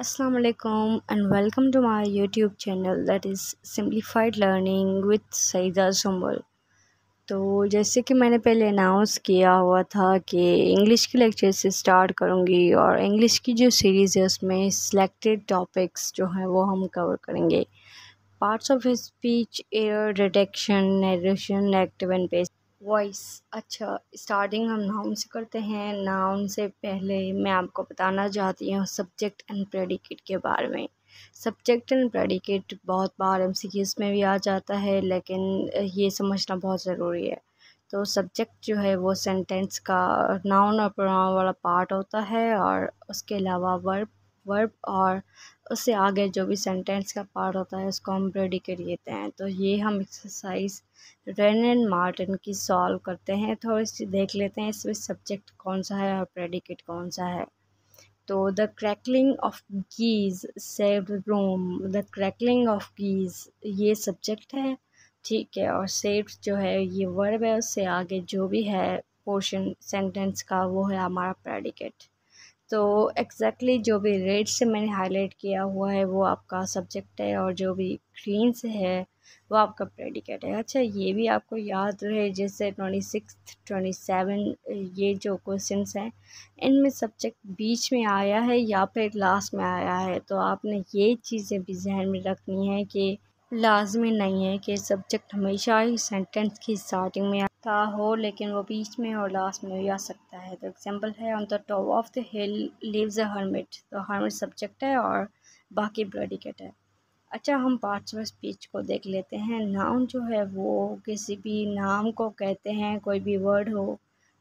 Aslam and welcome to my YouTube channel that is simplified learning with Syeda Sumbul. तो जैसे कि मैंने पहले अनाउंस किया हुआ था कि इंग्लिश के लेक्चर से स्टार्ट करूँगी और इंग्लिश की जो सीरीज़ है उसमें सिलेक्टेड टॉपिक्स जो हैं वो हम कवर करेंगे parts of speech error detection active and passive voice अच्छा स्टार्टिंग हम नाउन से करते हैं नाउन से पहले मैं आपको बताना चाहती हूँ सब्जेक्ट एंड प्रेडिकेट के बारे में सब्जेक्ट एंड प्रेडिकेट बहुत बार एम में भी आ जाता है लेकिन ये समझना बहुत ज़रूरी है तो सब्जेक्ट जो है वो सेंटेंस का नाउन और प्रोनाउन वाला पार्ट होता है और उसके अलावा वर्ब वर्ब और उससे आगे जो भी सेंटेंस का पार्ट होता है उसको हम प्रेडिकेट लेते हैं तो ये हम एक्सरसाइज रेन एंड मार्टिन की सॉल्व करते हैं थोड़ी सी देख लेते हैं इसमें सब्जेक्ट कौन सा है और प्रेडिकेट कौन सा है तो the crackling of geese save Rome the crackling of geese ये सब्जेक्ट है ठीक है और सेव जो है ये वर्ब है उससे आगे जो भी है पोर्शन सेंटेंस का वो है हमारा प्रेडिकेट तो एक्जैक्टली exactly जो भी रेड से मैंने हाईलाइट किया हुआ है वो आपका सब्जेक्ट है और जो भी ग्रीन से है वो आपका प्रेडिकेट है अच्छा ये भी आपको याद रहे जैसे ट्वेंटी सिक्स ट्वेंटी सेवन ये जो क्वेश्चन हैं इनमें सब्जेक्ट बीच में आया है या फिर लास्ट में आया है तो आपने ये चीज़ें भी जहन में रखनी है कि लाजमी नहीं है कि सब्जेक्ट हमेशा ही सेंटेंस की स्टार्टिंग में आता हो लेकिन वो बीच में और लास्ट में भी आ सकता है तो एग्जांपल है on the top of the hill lives a hermit तो हर्मिट सब्जेक्ट है और बाकी प्रेडिकेट है अच्छा हम पार्ट्स ऑफ स्पीच को देख लेते हैं नाउन जो है वो किसी भी नाम को कहते हैं कोई भी वर्ड हो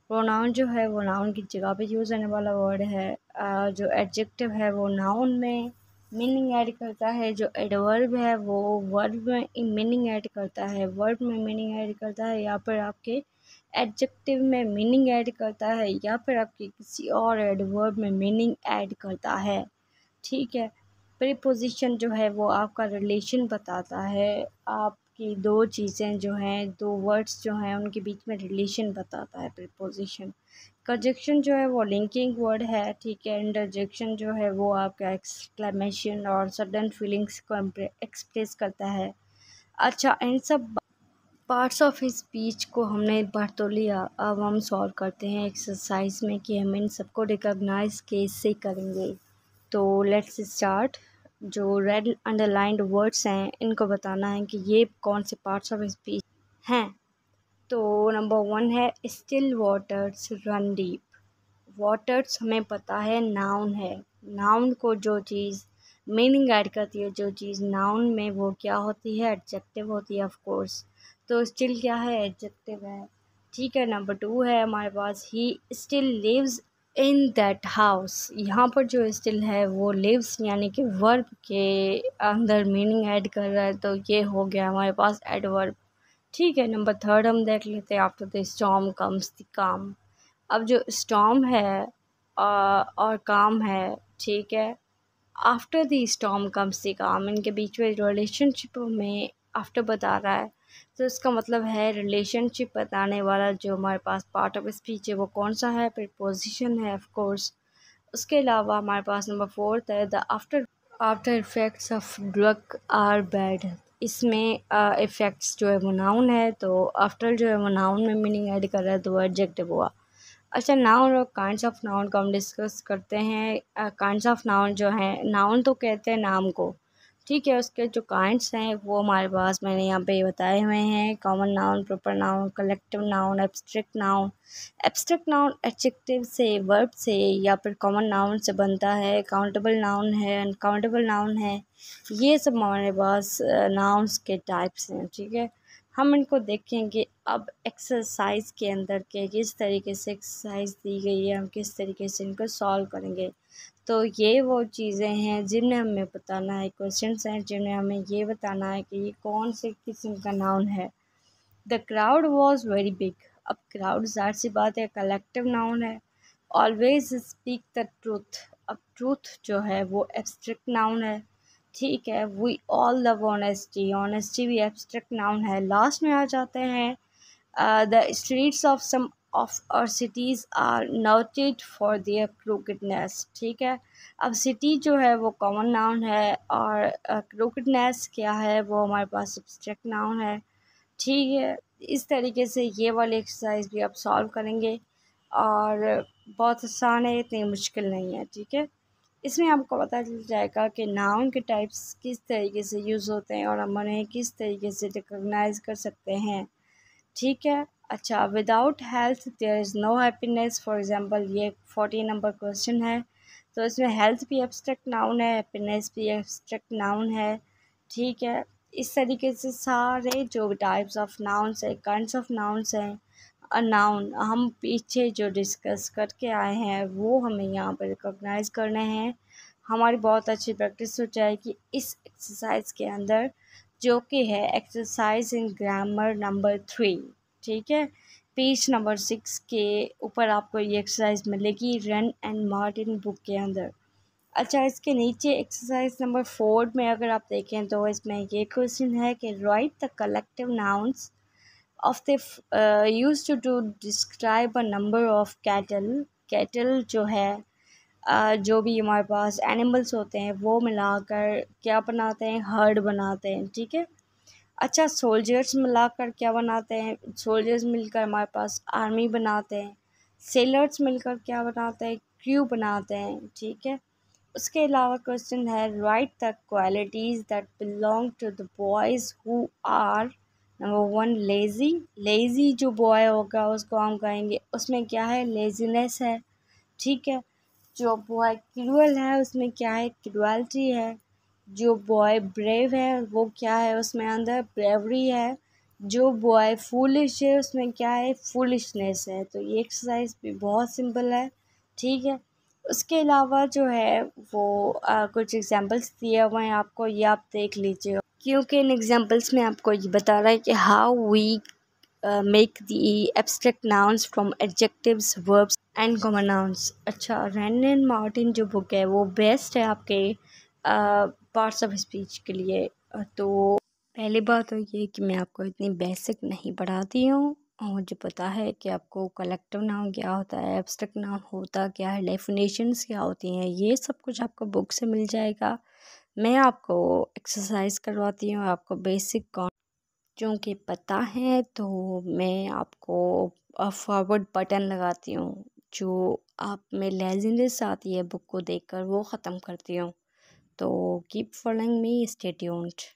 प्रोनाउन जो है वो नाउन की जगह पे यूज़ होने वाला वर्ड है जो एडजेक्टिव है वो नाउन में मीनिंग ऐड करता है जो एडवर्ब है वो वर्ब में मीनिंग ऐड करता है वर्ब में मीनिंग ऐड करता है या फिर आपके एडजेक्टिव में मीनिंग ऐड करता है या फिर आपके किसी और एडवर्ब में मीनिंग ऐड करता है ठीक है प्रीपोजिशन जो है वो आपका रिलेशन बताता है आपकी दो चीज़ें जो हैं दो वर्ड्स जो हैं उनके बीच में रिलेशन बताता है प्रीपोजिशन कंजक्शन जो है वो लिंकिंग वर्ड है ठीक है इंटरजेक्शन जो है वो आपका एक्सक्लेमेशन और सडन फीलिंग्स को एक्सप्रेस करता है अच्छा इन सब पार्ट्स ऑफ स्पीच को हमने पढ़ तो लिया अब हम सॉल्व करते हैं एक्सरसाइज में कि हम इन सबको रिकॉग्नाइज कैसे करेंगे तो लेट्स स्टार्ट जो रेड अंडरलाइंड वर्ड्स हैं इनको बताना है कि ये कौन से पार्ट्स ऑफ स्पीच हैं तो नंबर वन है still waters run deep waters हमें पता है नाउन है नाउन को जो चीज़ मीनिंग ऐड करती है जो चीज़ नाउन में वो क्या होती है एडजेक्टिव होती है ऑफकोर्स तो स्टिल क्या है एडजेक्टिव है ठीक है नंबर टू है हमारे पास ही still lives in that house यहाँ पर जो स्टिल है वो लिव्स यानी कि वर्ब के अंदर मीनिंग ऐड कर रहा है तो ये हो गया हमारे पास एडवर्ब ठीक है नंबर थर्ड हम देख लेते हैं after the storm comes the calm अब जो स्टॉम है और काम है ठीक है after the storm comes the calm इनके बीच में रिलेशनशिप में आफ्टर बता रहा है तो इसका मतलब है रिलेशनशिप बताने वाला जो हमारे पास पार्ट ऑफ स्पीच है वो कौन सा है पोजिशन है ऑफ कोर्स उसके अलावा हमारे पास नंबर फोर्थ है the after after effects of drug are bad इसमें इफ़ेक्ट्स जो है वो नाउन है तो आफ्टर जो है वो नाउन में मीनिंग ऐड कर रहा है तो वो एडजेक्टिव हुआ अच्छा नाउन और काइंड्स ऑफ नाउन को हम डिस्कस करते हैं काइंड्स ऑफ नाउन जो है नाउन तो कहते हैं नाम को ठीक है उसके जो काइंड्स हैं वो हमारे पास मैंने यहाँ पे बताए हुए हैं common noun proper noun collective noun abstract noun abstract noun adjective से वर्ब से या फिर कॉमन नाउन से बनता है काउंटेबल नाउन है अनकाउंटेबल नाउन है ये सब हमारे पास नाउन्स के टाइप्स हैं ठीक है हम इनको देखेंगे अब एक्सरसाइज के अंदर के किस तरीके से एक्सरसाइज दी गई है हम किस तरीके से इनको सॉल्व करेंगे तो ये वो चीज़ें हैं जिन्हें हमें बताना है क्वेश्चन हैं जिन्हें हमें ये बताना है कि ये कौन से किस्म का नाउन है the crowd was very big अब क्राउड ज़ाहिर सी बात है कलेक्टिव नाउन है ऑलवेज स्पीक द ट्रूथ अब ट्रूथ जो है वो एब्स्ट्रिक्ट नाउन है ठीक है we all love honesty honesty भी एब्स्ट्रैक्ट नाउन है लास्ट में आ जाते हैं the streets of some of our cities are noted for their crookedness ठीक है अब सिटी जो है वो कॉमन नाउन है और uh, क्या है वो हमारे पास सब्सट्रैक्ट नाउन है ठीक है इस तरीके से ये वाली एक्सरसाइज भी आप सॉल्व करेंगे और बहुत आसान है इतनी मुश्किल नहीं है ठीक है इसमें आपको पता चल जाएगा कि नाउन के टाइप्स किस तरीके से यूज़ होते हैं और हम उन्हें किस तरीके से रिकोगनाइज़ कर सकते हैं ठीक है अच्छा without health there is no happiness for example ये फोर्टी नंबर क्वेश्चन है तो इसमें हेल्थ भी एब्स्ट्रैक्ट नाउन है हैप्पीनेस भी एब्स्ट्रैक्ट नाउन है ठीक है इस तरीके से सारे जो टाइप्स ऑफ नाउन्स है काइंड्स ऑफ नाउन्स हैं नाउन हम पीछे जो डिस्कस करके आए हैं वो हमें यहाँ पर रिकॉग्नाइज करने हैं हमारी बहुत अच्छी प्रैक्टिस हो जाएगी इस एक्सरसाइज के अंदर जो कि है exercise in grammar number three ठीक है पेज नंबर सिक्स के ऊपर आपको ये एक्सरसाइज मिलेगी रन एंड मार्टिन बुक के अंदर अच्छा इसके नीचे एक्सरसाइज नंबर फोर में अगर आप देखें तो इसमें ये क्वेश्चन है कि write the collective nouns of the use to to describe a number of cattle cattle जो है uh, जो भी हमारे पास एनिमल्स होते हैं वो मिलाकर क्या बनाते हैं हर्ड बनाते हैं ठीक है अच्छा सोल्जर्स मिलाकर क्या बनाते हैं सोल्जर्स मिलकर हमारे पास आर्मी बनाते हैं सेलर्स मिलकर क्या बनाते हैं क्रू बनाते हैं ठीक है उसके अलावा क्वेश्चन है write the qualities that belong to the boys who are number one lazy lazy जो बॉय होगा उसको हम कहेंगे उसमें क्या है लेजीनेस है ठीक है जो बॉय क्रूअल है उसमें क्या है क्रूअल्टी है जो बॉय ब्रेव है वो क्या है उसमें अंदर ब्रेवरी है जो बॉय फूलिश है उसमें क्या है फूलिशनेस है तो ये एक्सरसाइज भी बहुत सिंपल है ठीक है उसके अलावा जो है वो आ, कुछ एग्जांपल्स दिए हुए हैं आपको ये आप देख लीजिए क्योंकि इन एग्जांपल्स में आपको ये बता रहा है कि how we make the abstract nouns from adjectives verbs and common nouns अच्छा रैनन मार्टिन जो बुक है वो बेस्ट है आपके पार्ट्स ऑफ स्पीच के लिए तो पहली बात तो ये कि मैं आपको इतनी बेसिक नहीं पढ़ाती हूँ और मुझे पता है कि आपको कलेक्टिव नाम क्या होता है एब्स्ट्रैक्ट नाम होता क्या है डेफिनेशंस क्या होती हैं ये सब कुछ आपको बुक से मिल जाएगा मैं आपको एक्सरसाइज करवाती हूँ आपको बेसिक कॉन चूँकि पता है तो मैं आपको फॉरवर्ड बटन लगाती हूँ जो आप में लेजीनेस आती है बुक को देखकर वो ख़त्म करती हूँ तो कीप फॉलोइंग मी स्टेट्यूंट